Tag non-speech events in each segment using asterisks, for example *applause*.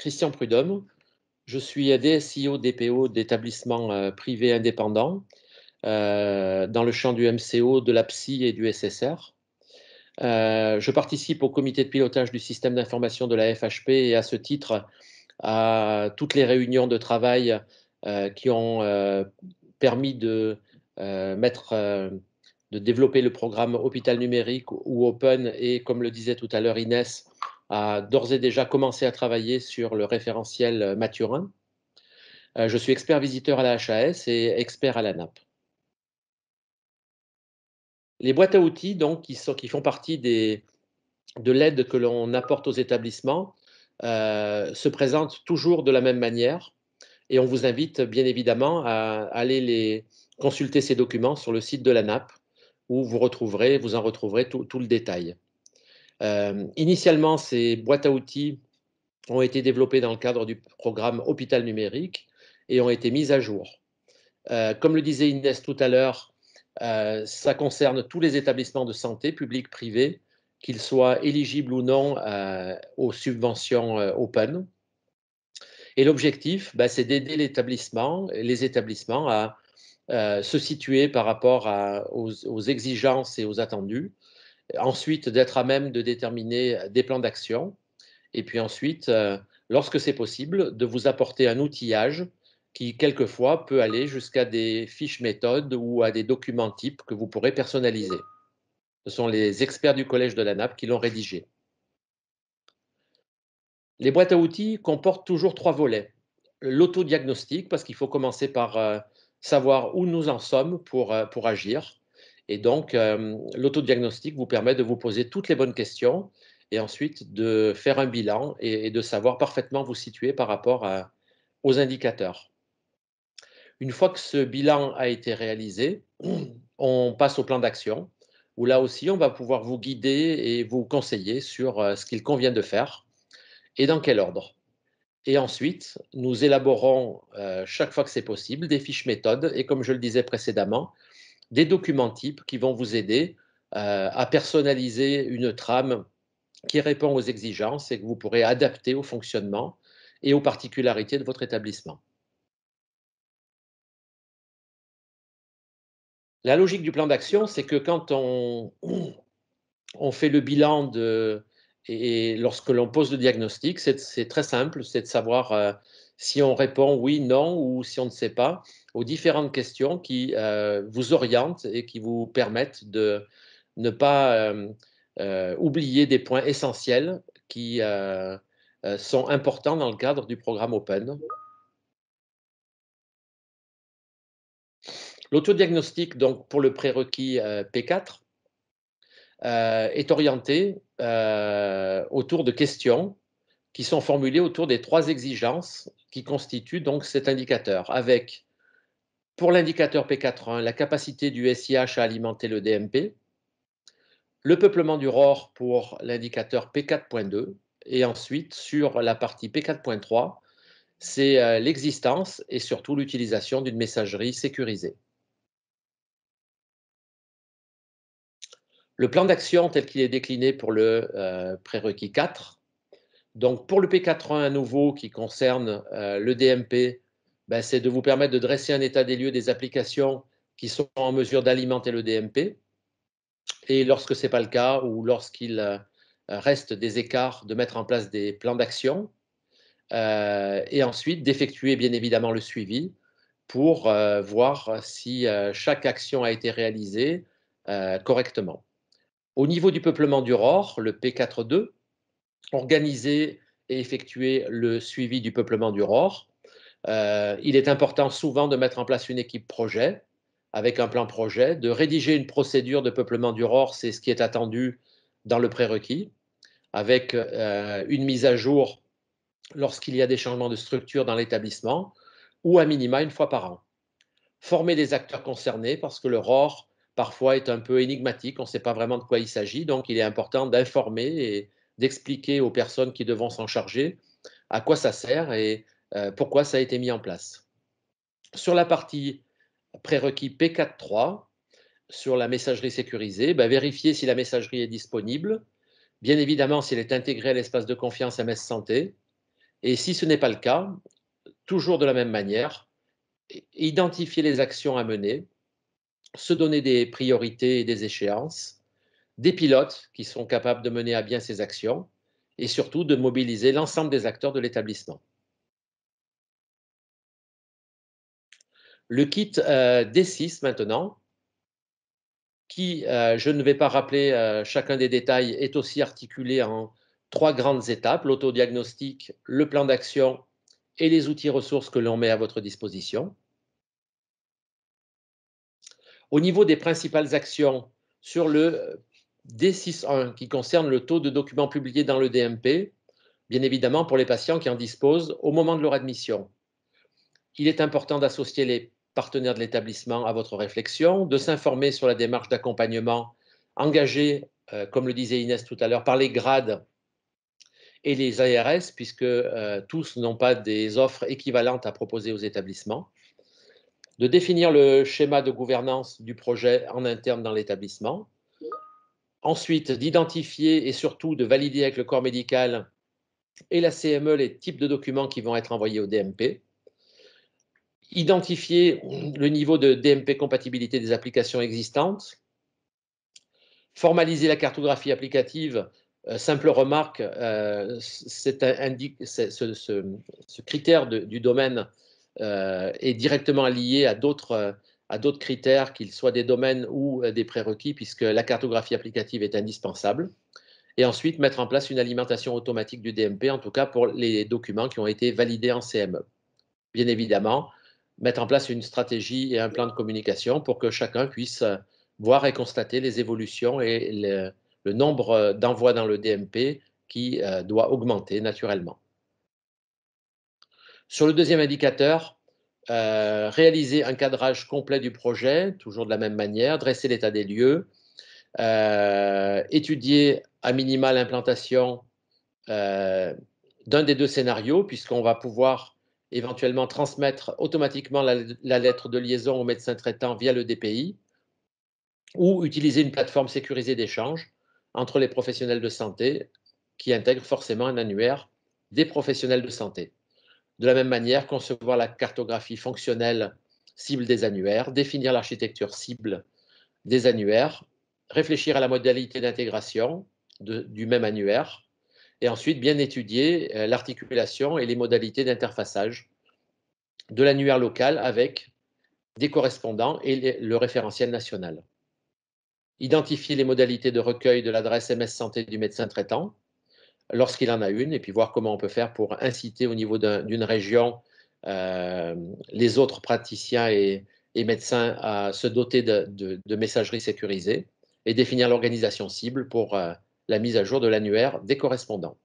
Christian Prudhomme. Je suis DSIO DPO d'établissements euh, privés indépendants euh, dans le champ du MCO, de la PSI et du SSR. Euh, je participe au comité de pilotage du système d'information de la FHP et à ce titre à toutes les réunions de travail qui ont permis de mettre de développer le programme hôpital numérique ou open et comme le disait tout à l'heure Inès a d'ores et déjà commencé à travailler sur le référentiel euh, Mathurin. Euh, je suis expert visiteur à la HAS et expert à la NAP. Les boîtes à outils, donc, qui, font partie de l'aide que l'on apporte aux établissements, euh, se présentent toujours de la même manière. Et on vous invite bien évidemment à aller les consulter ces documents sur le site de la NAP, où vous retrouverez, vous en retrouverez tout le détail. Euh, initialement, ces boîtes à outils ont été développées dans le cadre du programme Hôpital numérique et ont été mises à jour. Euh, comme le disait Inès tout à l'heure, euh, ça concerne tous les établissements de santé, publics, privés, qu'ils soient éligibles ou non aux subventions open. Et l'objectif, bah, c'est d'aider les établissements à se situer par rapport aux exigences et aux attendus ensuite d'être à même de déterminer euh, des plans d'action, et puis ensuite, euh, lorsque c'est possible, de vous apporter un outillage qui, quelquefois, peut aller jusqu'à des fiches méthodes ou à des documents types que vous pourrez personnaliser. Ce sont les experts du Collège de la NAP qui l'ont rédigé. Les boîtes à outils comportent toujours trois volets. L'autodiagnostic, parce qu'il faut commencer par euh, savoir où nous en sommes pour, pour agir. Et donc, euh, l'autodiagnostic vous permet de vous poser toutes les bonnes questions et ensuite de faire un bilan et, de savoir parfaitement vous situer par rapport aux indicateurs. Une fois que ce bilan a été réalisé, *clears throat* on passe au plan d'action, où là aussi, on va pouvoir vous guider et vous conseiller sur euh, ce qu'il convient de faire et dans quel ordre. Et ensuite, nous élaborons, euh, chaque fois que c'est possible, des fiches méthodes. Et comme je le disais précédemment, des documents types qui vont vous aider euh, à personnaliser une trame qui répond aux exigences et que vous pourrez adapter au fonctionnement et aux particularités de votre établissement. La logique du plan d'action, c'est que quand on, *clears throat* fait le bilan et, lorsque l'on pose le diagnostic, c'est très simple, c'est de savoir euh, si on répond oui, non ou si on ne sait pas, aux différentes questions qui euh, vous orientent et qui vous permettent de ne pas euh, euh, oublier des points essentiels qui sont importants dans le cadre du programme Open. L'autodiagnostic, donc pour le prérequis P4, est orienté autour de questions qui sont formulées autour des trois exigences qui constituent donc cet indicateur, avec pour l'indicateur P4.1, la capacité du SIH à alimenter le DMP, le peuplement du ROR pour l'indicateur P4.2, et ensuite sur la partie P4.3, c'est euh, l'existence et surtout l'utilisation d'une messagerie sécurisée. Le plan d'action tel qu'il est décliné pour le euh, prérequis 4. Donc pour le P4.1 à nouveau qui concerne euh, le DMP, ben, c'est de vous permettre de dresser un état des lieux des applications qui sont en mesure d'alimenter le DMP. Et lorsque ce n'est pas le cas ou lorsqu'il euh, reste des écarts, de mettre en place des plans d'action euh, et ensuite d'effectuer bien évidemment le suivi pour euh, voir si chaque action a été réalisée correctement. Au niveau du peuplement du ROR, le P42, organiser et effectuer le suivi du peuplement du ROR, euh, il est important souvent de mettre en place une équipe projet avec un plan projet, de rédiger une procédure de peuplement du ROR, c'est ce qui est attendu dans le prérequis, avec euh, une mise à jour lorsqu'il y a des changements de structure dans l'établissement, ou à minima une fois par an. Former les acteurs concernés parce que le ROR parfois est un peu énigmatique, on ne sait pas vraiment de quoi il s'agit, donc il est important d'informer et d'expliquer aux personnes qui devront s'en charger à quoi ça sert et euh, pourquoi ça a été mis en place. Sur la partie prérequis P4.3, sur la messagerie sécurisée, bah, vérifier si la messagerie est disponible, bien évidemment si elle est intégrée à l'espace de confiance MS Santé, et si ce n'est pas le cas, toujours de la même manière, identifier les actions à mener, se donner des priorités et des échéances, des pilotes qui sont capables de mener à bien ces actions, et surtout de mobiliser l'ensemble des acteurs de l'établissement. Le kit euh, D6 maintenant, qui, euh, je ne vais pas rappeler euh, chacun des détails, est aussi articulé en trois grandes étapes, l'autodiagnostic, le plan d'action et les outils ressources que l'on met à votre disposition. Au niveau des principales actions sur le D6.1 qui concerne le taux de documents publiés dans le DMP, bien évidemment pour les patients qui en disposent au moment de leur admission. Il est important d'associer les partenaires de l'établissement à votre réflexion, de s'informer sur la démarche d'accompagnement engagée, euh, comme le disait Inès tout à l'heure, par les grades et les ARS, puisque euh, tous n'ont pas des offres équivalentes à proposer aux établissements, de définir le schéma de gouvernance du projet en interne dans l'établissement, ensuite d'identifier et surtout de valider avec le corps médical et la CME les types de documents qui vont être envoyés au DMP, identifier hum, le niveau de DMP compatibilité des applications existantes, formaliser la cartographie applicative. Euh, simple remarque, euh, indique, ce, critère du domaine euh, est directement lié à d'autres à d'autres critères, qu'ils soient des domaines ou des prérequis, puisque la cartographie applicative est indispensable. Et ensuite, mettre en place une alimentation automatique du DMP, en tout cas pour les documents qui ont été validés en CME. Bien évidemment, mettre en place une stratégie et un plan de communication pour que chacun puisse euh, voir et constater les évolutions et le, nombre euh, d'envois dans le DMP qui euh, doit augmenter naturellement. Sur le deuxième indicateur, réaliser un cadrage complet du projet, toujours de la même manière, dresser l'état des lieux, étudier à minima l'implantation d'un des deux scénarios, puisqu'on va pouvoir éventuellement transmettre automatiquement la, lettre de liaison au médecin traitant via le DPI, ou utiliser une plateforme sécurisée d'échange entre les professionnels de santé qui intègre forcément un annuaire des professionnels de santé. De la même manière, concevoir la cartographie fonctionnelle cible des annuaires, définir l'architecture cible des annuaires, réfléchir à la modalité d'intégration du même annuaire, et ensuite bien étudier euh, l'articulation et les modalités d'interfaçage de l'annuaire local avec des correspondants et le référentiel national. Identifier les modalités de recueil de l'adresse MS Santé du médecin traitant lorsqu'il en a une, et puis voir comment on peut faire pour inciter au niveau d'une région euh, les autres praticiens et, médecins à se doter de, messagerie sécurisée, et définir l'organisation cible pour euh, la mise à jour de l'annuaire des correspondants.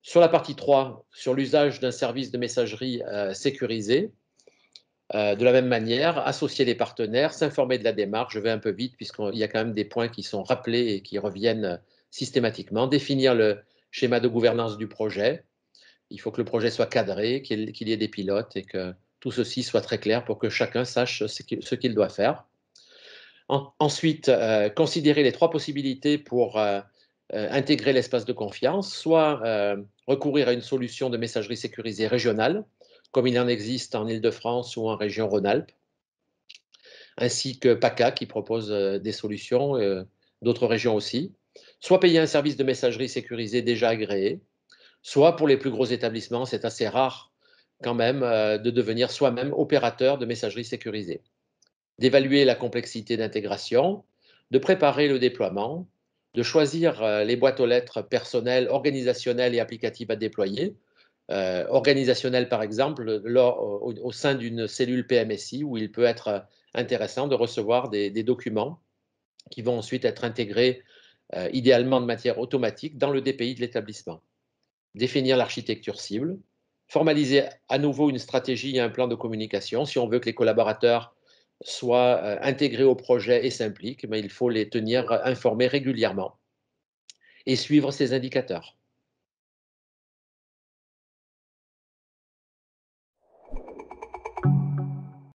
Sur la partie 3, sur l'usage d'un service de messagerie euh, sécurisé, euh, de la même manière, associer les partenaires, s'informer de la démarche, je vais un peu vite puisqu'il y a quand même des points qui sont rappelés et qui reviennent euh, systématiquement, définir le schéma de gouvernance du projet, il faut que le projet soit cadré, qu'il y ait des pilotes et que tout ceci soit très clair pour que chacun sache ce qu'il doit faire ensuite, euh, considérer les trois possibilités pour euh, euh, intégrer l'espace de confiance, soit recourir à une solution de messagerie sécurisée régionale, comme il en existe en Ile-de-France ou en région Rhône-Alpes, ainsi que PACA qui propose des solutions, d'autres régions aussi, soit payer un service de messagerie sécurisée déjà agréé, soit pour les plus gros établissements, c'est assez rare quand même de devenir soi-même opérateur de messagerie sécurisée d'évaluer la complexité d'intégration, de préparer le déploiement, de choisir euh, les boîtes aux lettres personnelles, organisationnelles et applicatives à déployer. Euh, organisationnelles, par exemple, lors, au, sein d'une cellule PMSI où il peut être intéressant de recevoir des, documents qui vont ensuite être intégrés euh, idéalement de matière automatique dans le DPI de l'établissement. Définir l'architecture cible, formaliser à nouveau une stratégie et un plan de communication si on veut que les collaborateurs soit intégré euh, intégrés au projet et s'impliquent, mais il faut les tenir euh, informés régulièrement et suivre ces indicateurs.